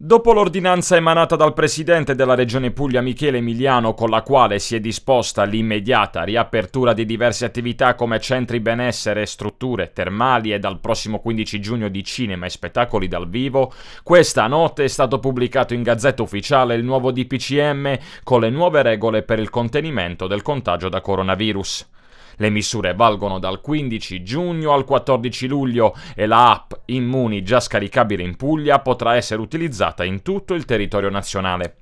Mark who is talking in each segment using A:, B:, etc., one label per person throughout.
A: Dopo l'ordinanza emanata dal presidente della regione Puglia Michele Emiliano con la quale si è disposta l'immediata riapertura di diverse attività come centri benessere, strutture termali e dal prossimo 15 giugno di cinema e spettacoli dal vivo, questa notte è stato pubblicato in Gazzetta Ufficiale il nuovo DPCM con le nuove regole per il contenimento del contagio da coronavirus. Le misure valgono dal 15 giugno al 14 luglio e la app Immuni già scaricabile in Puglia potrà essere utilizzata in tutto il territorio nazionale.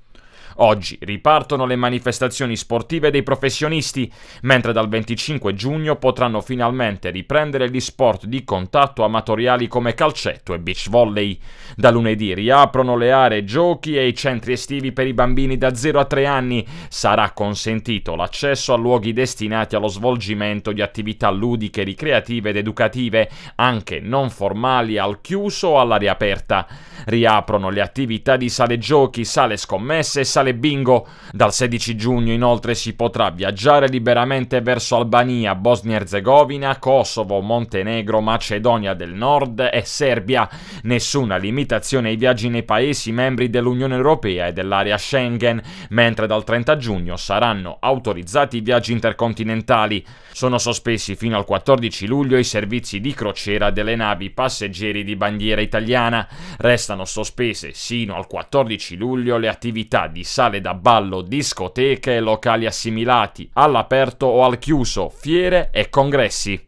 A: Oggi ripartono le manifestazioni sportive dei professionisti, mentre dal 25 giugno potranno finalmente riprendere gli sport di contatto amatoriali come calcetto e beach volley. Da lunedì riaprono le aree giochi e i centri estivi per i bambini da 0 a 3 anni. Sarà consentito l'accesso a luoghi destinati allo svolgimento di attività ludiche, ricreative ed educative, anche non formali al chiuso o all'aria aperta. Riaprono le attività di sale giochi, sale scommesse e sale Portale Bingo. Dal 16 giugno inoltre si potrà viaggiare liberamente verso Albania, Bosnia-Herzegovina, Kosovo, Montenegro, Macedonia del Nord e Serbia. Nessuna limitazione ai viaggi nei paesi membri dell'Unione Europea e dell'area Schengen, mentre dal 30 giugno saranno autorizzati i viaggi intercontinentali. Sono sospesi fino al 14 luglio i servizi di crociera delle navi passeggeri di bandiera italiana. Restano sospese sino al 14 luglio le attività di sale da ballo, discoteche, e locali assimilati all'aperto o al chiuso, fiere e congressi.